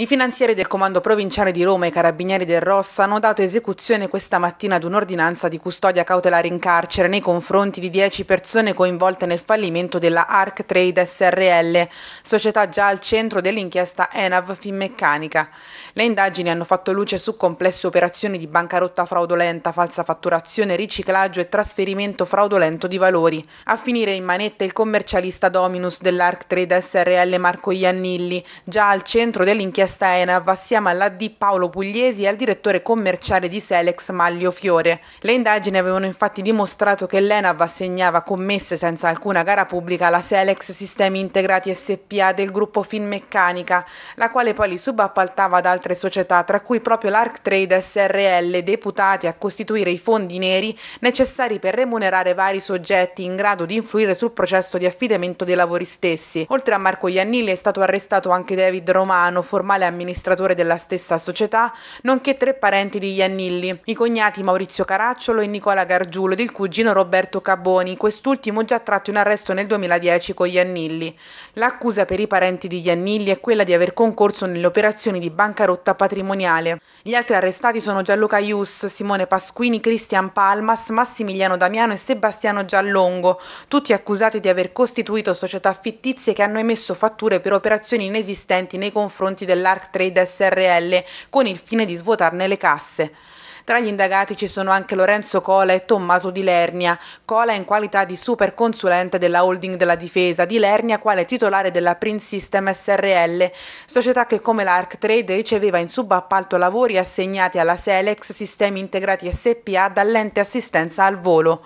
I finanzieri del Comando Provinciale di Roma e i Carabinieri del Rossa hanno dato esecuzione questa mattina ad un'ordinanza di custodia cautelare in carcere nei confronti di 10 persone coinvolte nel fallimento della Arc Trade SRL, società già al centro dell'inchiesta ENAV Finmeccanica. Le indagini hanno fatto luce su complesse operazioni di bancarotta fraudolenta, falsa fatturazione, riciclaggio e trasferimento fraudolento di valori. A finire in manette il commercialista Dominus dell'Arc Trade SRL Marco Iannilli, già al centro dell'inchiesta testa ENAV assieme all'AD Paolo Pugliesi e al direttore commerciale di Selex Maglio Fiore. Le indagini avevano infatti dimostrato che l'ENAV assegnava commesse senza alcuna gara pubblica alla Selex Sistemi Integrati SPA del gruppo Finmeccanica, la quale poi li subappaltava ad altre società, tra cui proprio l'Arc Trade SRL, deputati a costituire i fondi neri necessari per remunerare vari soggetti in grado di influire sul processo di affidamento dei lavori stessi. Oltre a Marco Iannilli è stato arrestato anche David Romano, formale generale amministratore della stessa società, nonché tre parenti di Iannilli, i cognati Maurizio Caracciolo e Nicola Gargiulo ed il cugino Roberto Caboni, quest'ultimo già tratto in arresto nel 2010 con Iannilli. L'accusa per i parenti di Iannilli è quella di aver concorso nelle operazioni di bancarotta patrimoniale. Gli altri arrestati sono Gianluca Ius, Simone Pasquini, Cristian Palmas, Massimiliano Damiano e Sebastiano Giallongo, tutti accusati di aver costituito società fittizie che hanno emesso fatture per operazioni inesistenti nei confronti della dell'Arc Trade SRL con il fine di svuotarne le casse. Tra gli indagati ci sono anche Lorenzo Cola e Tommaso Di Lernia. Cola in qualità di super consulente della holding della difesa, Di Lernia quale titolare della Print System SRL, società che come l'Arc Trade riceveva in subappalto lavori assegnati alla Selex Sistemi Integrati SPA dall'ente assistenza al volo.